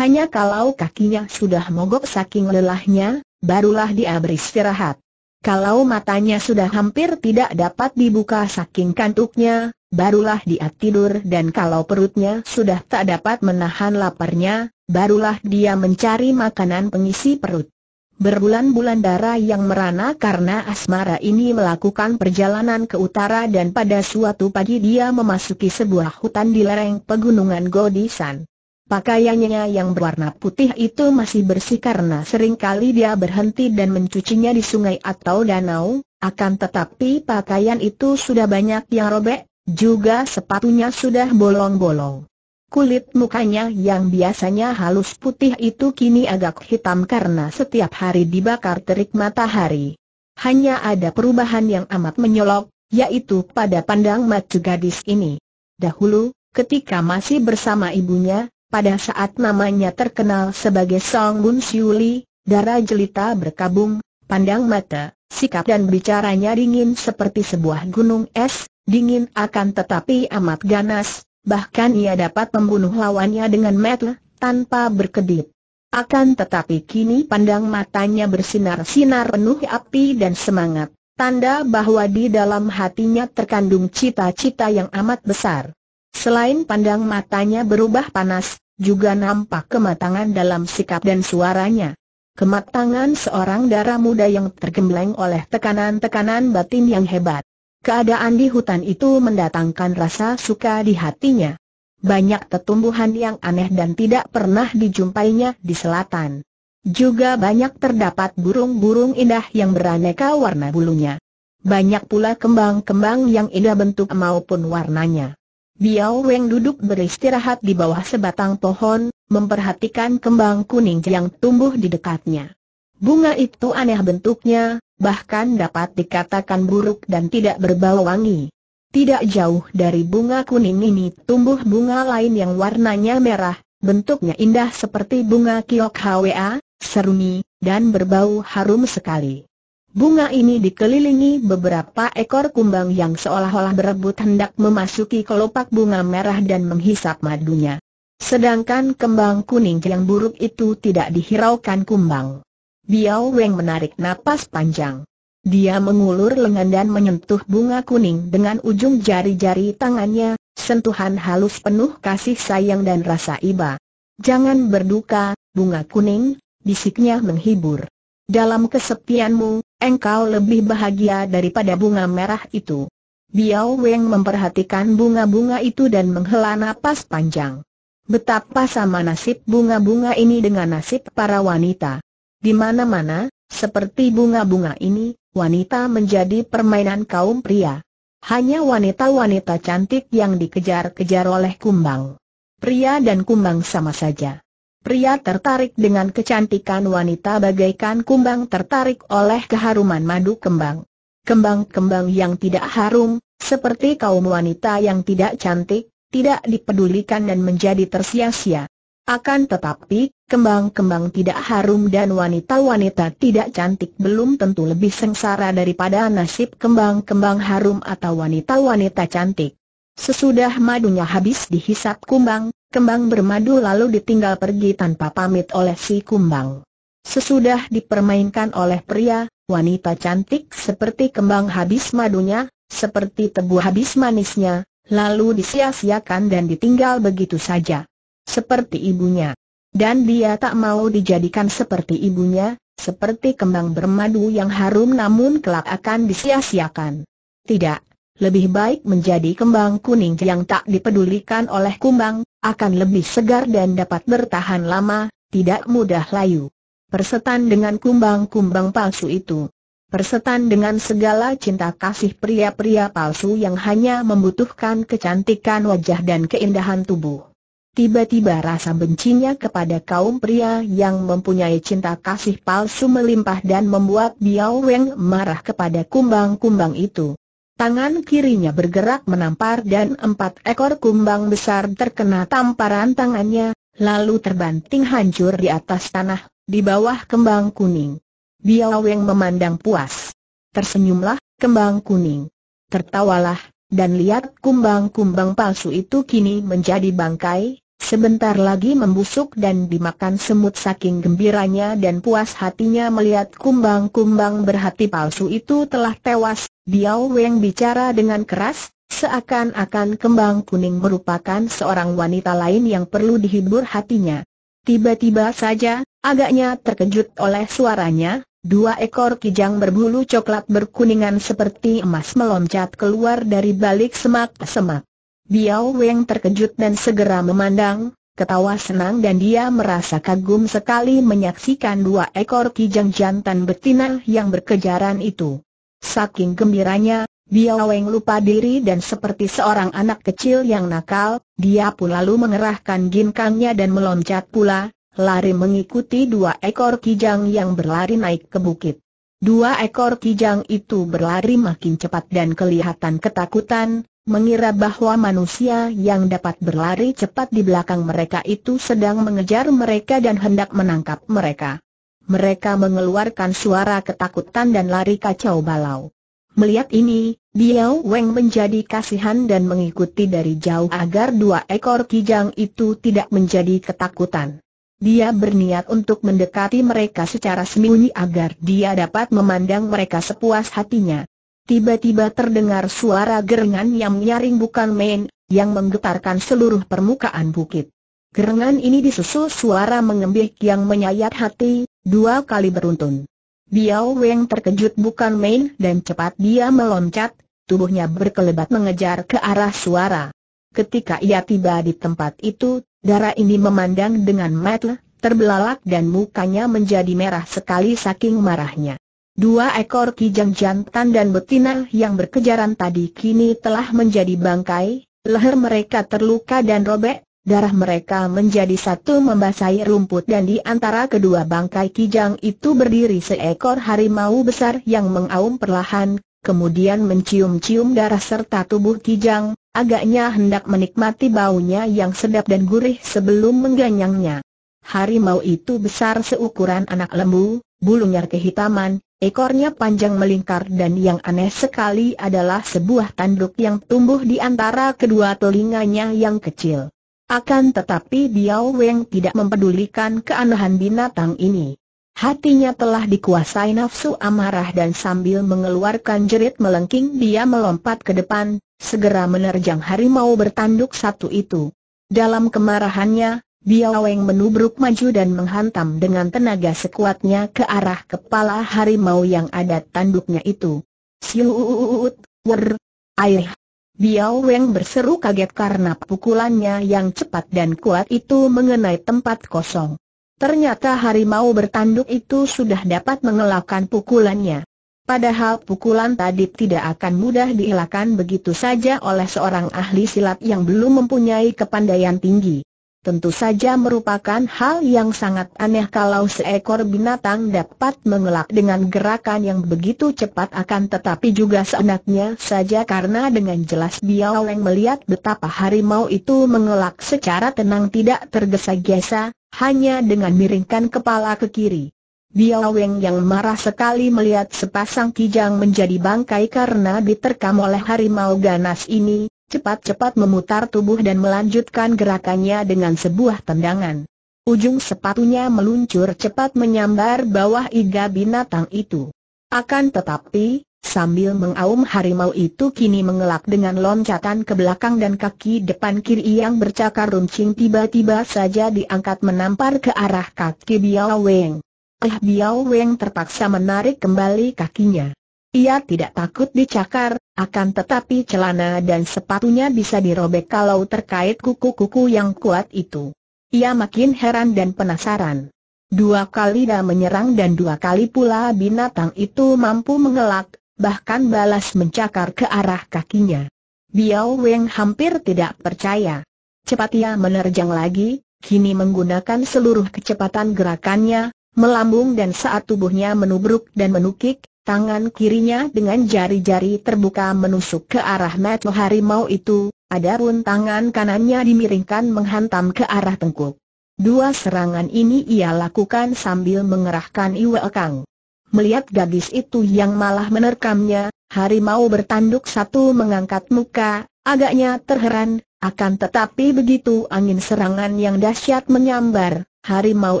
Hanya kalau kakinya sudah mogok saking lelahnya, barulah dia beristirahat. Kalau matanya sudah hampir tidak dapat dibuka saking kantuknya, barulah dia tidur dan kalau perutnya sudah tak dapat menahan laparnya, barulah dia mencari makanan pengisi perut. Berbulan-bulan darah yang merana karena asmara ini melakukan perjalanan ke utara dan pada suatu pagi dia memasuki sebuah hutan di lereng pegunungan Godisan. Pakaiannya yang berwarna putih itu masih bersih karena seringkali dia berhenti dan mencucinya di sungai atau danau, akan tetapi pakaian itu sudah banyak yang robek, juga sepatunya sudah bolong-bolong. Kulit mukanya yang biasanya halus putih itu kini agak hitam karena setiap hari dibakar terik matahari. Hanya ada perubahan yang amat menyolok, yaitu pada pandang mata gadis ini. Dahulu, ketika masih bersama ibunya, pada saat namanya terkenal sebagai Song Bun Siuli, darah jelita berkabung, pandang mata, sikap dan bicaranya dingin seperti sebuah gunung es, dingin akan tetapi amat ganas, bahkan ia dapat membunuh lawannya dengan metle, tanpa berkedip. Akan tetapi kini pandang matanya bersinar-sinar penuh api dan semangat, tanda bahwa di dalam hatinya terkandung cita-cita yang amat besar. Selain pandang matanya berubah panas, juga nampak kematangan dalam sikap dan suaranya. Kematangan seorang darah muda yang tergembleng oleh tekanan-tekanan batin yang hebat. Keadaan di hutan itu mendatangkan rasa suka di hatinya. Banyak tetumbuhan yang aneh dan tidak pernah dijumpainya di selatan. Juga banyak terdapat burung-burung indah yang beraneka warna bulunya. Banyak pula kembang-kembang yang indah bentuk maupun warnanya. Biao Weng duduk beristirahat di bawah sebatang pohon, memperhatikan kembang kuning yang tumbuh di dekatnya. Bunga itu aneh bentuknya, bahkan dapat dikatakan buruk dan tidak berbau wangi. Tidak jauh dari bunga kuning ini tumbuh bunga lain yang warnanya merah, bentuknya indah seperti bunga kiok hwa, seruni, dan berbau harum sekali. Bunga ini dikelilingi beberapa ekor kumbang yang seolah-olah berebut hendak memasuki kelopak bunga merah dan menghisap madunya. Sedangkan kembang kuning yang buruk itu tidak dihiraukan kumbang. Biao Weng menarik napas panjang. Dia mengulur lengan dan menyentuh bunga kuning dengan ujung jari-jari tangannya, sentuhan halus penuh kasih sayang dan rasa iba. Jangan berduka, bunga kuning, bisiknya menghibur. Dalam kesepianmu, engkau lebih bahagia daripada bunga merah itu. Biao Weng memperhatikan bunga-bunga itu dan menghela napas panjang. Betapa sama nasib bunga-bunga ini dengan nasib para wanita. Di mana-mana, seperti bunga-bunga ini, wanita menjadi permainan kaum pria. Hanya wanita-wanita cantik yang dikejar-kejar oleh kumbang. Pria dan kumbang sama saja. Pria tertarik dengan kecantikan wanita bagaikan kumbang tertarik oleh keharuman madu kembang. Kembang-kembang yang tidak harum, seperti kaum wanita yang tidak cantik, tidak dipedulikan dan menjadi tersia-sia. Akan tetapi, kembang-kembang tidak harum dan wanita-wanita tidak cantik belum tentu lebih sengsara daripada nasib kembang-kembang harum atau wanita-wanita cantik. Sesudah madunya habis dihisap kumbang, kembang bermadu lalu ditinggal pergi tanpa pamit oleh si kumbang. Sesudah dipermainkan oleh pria, wanita cantik seperti kembang habis madunya, seperti tebu habis manisnya, lalu disia-siakan dan ditinggal begitu saja. Seperti ibunya. Dan dia tak mau dijadikan seperti ibunya, seperti kembang bermadu yang harum namun kelak akan disia-siakan. Tidak, lebih baik menjadi kembang kuning yang tak dipedulikan oleh kumbang, akan lebih segar dan dapat bertahan lama, tidak mudah layu. Persetan dengan kumbang-kumbang palsu itu. Persetan dengan segala cinta kasih pria-pria palsu yang hanya membutuhkan kecantikan wajah dan keindahan tubuh. Tiba-tiba rasa bencinya kepada kaum pria yang mempunyai cinta kasih palsu melimpah dan membuat Biao Weng marah kepada kumbang-kumbang itu. Tangan kirinya bergerak menampar dan empat ekor kumbang besar terkena tamparan tangannya, lalu terbanting hancur di atas tanah, di bawah kembang kuning. Biao Weng memandang puas. Tersenyumlah, kembang kuning. Tertawalah, dan lihat kumbang-kumbang palsu itu kini menjadi bangkai, Sebentar lagi membusuk dan dimakan semut saking gembiranya dan puas hatinya melihat kumbang-kumbang berhati palsu itu telah tewas, Biao Weng bicara dengan keras, seakan-akan kembang kuning merupakan seorang wanita lain yang perlu dihibur hatinya. Tiba-tiba saja, agaknya terkejut oleh suaranya, dua ekor kijang berbulu coklat berkuningan seperti emas meloncat keluar dari balik semak-semak. Biao Weng terkejut dan segera memandang, ketawa senang dan dia merasa kagum sekali menyaksikan dua ekor kijang jantan betina yang berkejaran itu. Saking gembiranya, Biao Weng lupa diri dan seperti seorang anak kecil yang nakal, dia pun lalu mengerahkan ginkangnya dan meloncat pula, lari mengikuti dua ekor kijang yang berlari naik ke bukit. Dua ekor kijang itu berlari makin cepat dan kelihatan ketakutan, mengira bahwa manusia yang dapat berlari cepat di belakang mereka itu sedang mengejar mereka dan hendak menangkap mereka. Mereka mengeluarkan suara ketakutan dan lari kacau balau. Melihat ini, Biao Weng menjadi kasihan dan mengikuti dari jauh agar dua ekor kijang itu tidak menjadi ketakutan. Dia berniat untuk mendekati mereka secara sembunyi agar dia dapat memandang mereka sepuas hatinya. Tiba-tiba terdengar suara gerengan yang menyaring bukan main, yang menggetarkan seluruh permukaan bukit. Gerengan ini disusul suara mengembik yang menyayat hati, dua kali beruntun. Biao Weng terkejut bukan main dan cepat dia meloncat, tubuhnya berkelebat mengejar ke arah suara. Ketika ia tiba di tempat itu, darah ini memandang dengan mata terbelalak dan mukanya menjadi merah sekali saking marahnya. Dua ekor kijang jantan dan betina yang berkejaran tadi kini telah menjadi bangkai, leher mereka terluka dan robek, darah mereka menjadi satu membasahi rumput dan di antara kedua bangkai kijang itu berdiri seekor harimau besar yang mengaum perlahan, kemudian mencium-cium darah serta tubuh kijang, agaknya hendak menikmati baunya yang sedap dan gurih sebelum mengganyangnya. Harimau itu besar seukuran anak lembu, bulunya kehitaman, Ekornya panjang melingkar dan yang aneh sekali adalah sebuah tanduk yang tumbuh di antara kedua telinganya yang kecil. Akan tetapi Biao Weng tidak mempedulikan keanehan binatang ini. Hatinya telah dikuasai nafsu amarah dan sambil mengeluarkan jerit melengking dia melompat ke depan, segera menerjang harimau bertanduk satu itu. Dalam kemarahannya, Biaweng menubruk maju dan menghantam dengan tenaga sekuatnya ke arah kepala harimau yang ada tanduknya itu. Siuut, wer, air. Biaweng berseru kaget karena pukulannya yang cepat dan kuat itu mengenai tempat kosong. Ternyata harimau bertanduk itu sudah dapat mengelakkan pukulannya. Padahal pukulan tadi tidak akan mudah dielakkan begitu saja oleh seorang ahli silat yang belum mempunyai kepandaian tinggi. Tentu saja merupakan hal yang sangat aneh kalau seekor binatang dapat mengelak dengan gerakan yang begitu cepat akan tetapi juga seenaknya saja karena dengan jelas Biao Leng melihat betapa harimau itu mengelak secara tenang tidak tergesa-gesa, hanya dengan miringkan kepala ke kiri. Biao Leng yang marah sekali melihat sepasang kijang menjadi bangkai karena diterkam oleh harimau ganas ini, cepat-cepat memutar tubuh dan melanjutkan gerakannya dengan sebuah tendangan. Ujung sepatunya meluncur cepat menyambar bawah iga binatang itu. Akan tetapi, sambil mengaum harimau itu kini mengelak dengan loncatan ke belakang dan kaki depan kiri yang bercakar runcing tiba-tiba saja diangkat menampar ke arah kaki Biao Weng. Eh Biao Weng terpaksa menarik kembali kakinya. Ia tidak takut dicakar, akan tetapi celana dan sepatunya bisa dirobek kalau terkait kuku-kuku yang kuat itu. Ia makin heran dan penasaran. Dua kali dia menyerang dan dua kali pula binatang itu mampu mengelak, bahkan balas mencakar ke arah kakinya. Biao Weng hampir tidak percaya. Cepat ia menerjang lagi, kini menggunakan seluruh kecepatan gerakannya, melambung dan saat tubuhnya menubruk dan menukik, Tangan kirinya dengan jari-jari terbuka menusuk ke arah mata harimau itu, adapun tangan kanannya dimiringkan menghantam ke arah tengkuk. Dua serangan ini ia lakukan sambil mengerahkan Iwe Kang. Melihat gadis itu yang malah menerkamnya, harimau bertanduk satu mengangkat muka, agaknya terheran, akan tetapi begitu angin serangan yang dahsyat menyambar, harimau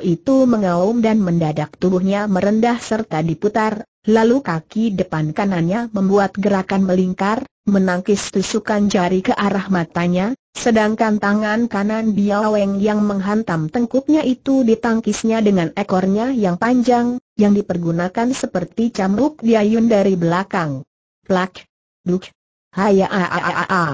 itu mengaum dan mendadak tubuhnya merendah serta diputar, lalu kaki depan kanannya membuat gerakan melingkar, menangkis tusukan jari ke arah matanya, sedangkan tangan kanan Biaweng yang menghantam tengkuknya itu ditangkisnya dengan ekornya yang panjang, yang dipergunakan seperti cambuk diayun dari belakang. Plak, duk, haya a a a a a.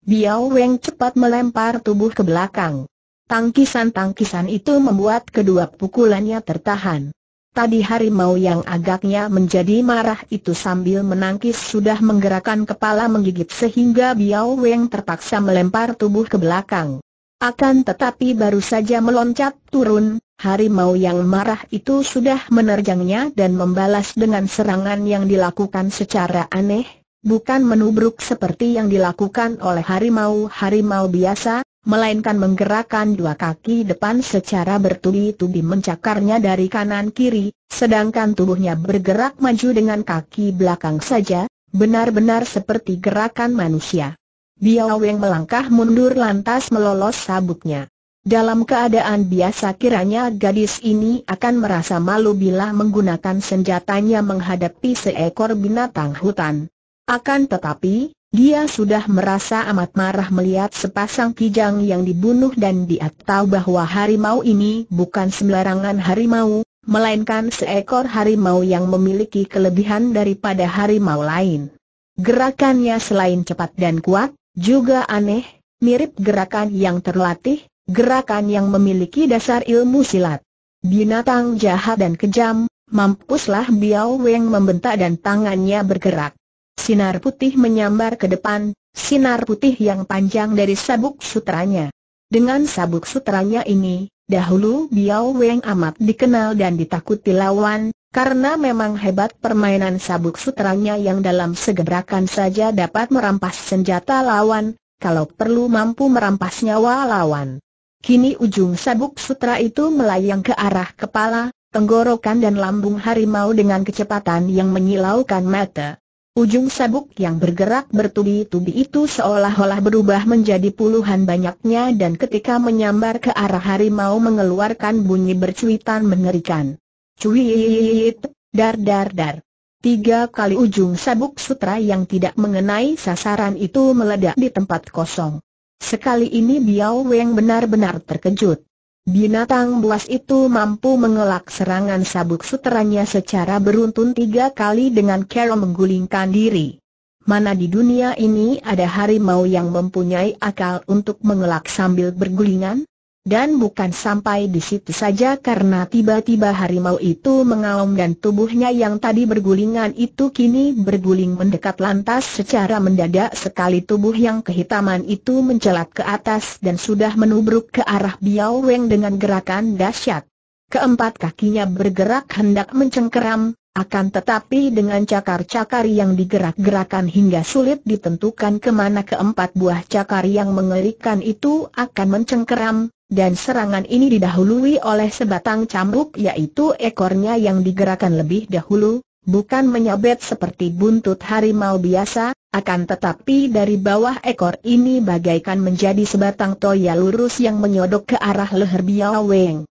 Biaweng cepat melempar tubuh ke belakang. Tangkisan-tangkisan itu membuat kedua pukulannya tertahan. Tadi harimau yang agaknya menjadi marah itu sambil menangkis sudah menggerakkan kepala menggigit sehingga Biao Weng terpaksa melempar tubuh ke belakang. Akan tetapi baru saja meloncat turun, harimau yang marah itu sudah menerjangnya dan membalas dengan serangan yang dilakukan secara aneh, bukan menubruk seperti yang dilakukan oleh harimau-harimau biasa, melainkan menggerakkan dua kaki depan secara bertubi-tubi mencakarnya dari kanan kiri, sedangkan tubuhnya bergerak maju dengan kaki belakang saja, benar-benar seperti gerakan manusia. Biao Weng melangkah mundur lantas melolos sabuknya. Dalam keadaan biasa kiranya gadis ini akan merasa malu bila menggunakan senjatanya menghadapi seekor binatang hutan. Akan tetapi, dia sudah merasa amat marah melihat sepasang kijang yang dibunuh dan dia tahu bahwa harimau ini bukan sembarangan harimau, melainkan seekor harimau yang memiliki kelebihan daripada harimau lain. Gerakannya selain cepat dan kuat, juga aneh, mirip gerakan yang terlatih, gerakan yang memiliki dasar ilmu silat. Binatang jahat dan kejam, mampuslah Biao Weng membentak dan tangannya bergerak. Sinar putih menyambar ke depan, sinar putih yang panjang dari sabuk sutranya. Dengan sabuk sutranya ini, dahulu Biao Weng amat dikenal dan ditakuti lawan, karena memang hebat permainan sabuk sutranya yang dalam segerakan saja dapat merampas senjata lawan, kalau perlu mampu merampas nyawa lawan. Kini ujung sabuk sutra itu melayang ke arah kepala, tenggorokan dan lambung harimau dengan kecepatan yang menyilaukan mata. Ujung sabuk yang bergerak bertubi-tubi itu seolah-olah berubah menjadi puluhan banyaknya dan ketika menyambar ke arah harimau mengeluarkan bunyi bercuitan mengerikan. Cuit, dar dar dar. Tiga kali ujung sabuk sutra yang tidak mengenai sasaran itu meledak di tempat kosong. Sekali ini Biao Weng benar-benar terkejut. Binatang buas itu mampu mengelak serangan sabuk suteranya secara beruntun tiga kali dengan cara menggulingkan diri. Mana di dunia ini ada harimau yang mempunyai akal untuk mengelak sambil bergulingan? Dan bukan sampai di situ saja karena tiba-tiba harimau itu mengaum dan tubuhnya yang tadi bergulingan itu kini berguling mendekat lantas secara mendadak sekali tubuh yang kehitaman itu mencelat ke atas dan sudah menubruk ke arah Biao Weng dengan gerakan dahsyat. Keempat kakinya bergerak hendak mencengkeram, akan tetapi dengan cakar-cakar yang digerak-gerakan hingga sulit ditentukan kemana keempat buah cakar yang mengerikan itu akan mencengkeram, dan serangan ini didahului oleh sebatang cambuk yaitu ekornya yang digerakkan lebih dahulu, bukan menyabet seperti buntut harimau biasa, akan tetapi dari bawah ekor ini bagaikan menjadi sebatang toya lurus yang menyodok ke arah leher Biaweng.